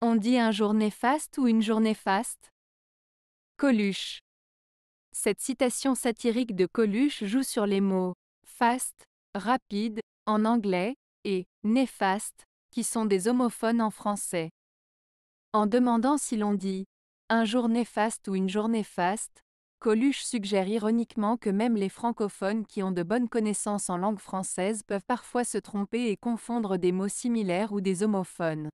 On dit un jour néfaste » ou une journée faste Coluche. Cette citation satirique de Coluche joue sur les mots fast, rapide, en anglais, et néfaste, qui sont des homophones en français. En demandant si l'on dit un jour néfaste ou une journée faste, Coluche suggère ironiquement que même les francophones qui ont de bonnes connaissances en langue française peuvent parfois se tromper et confondre des mots similaires ou des homophones.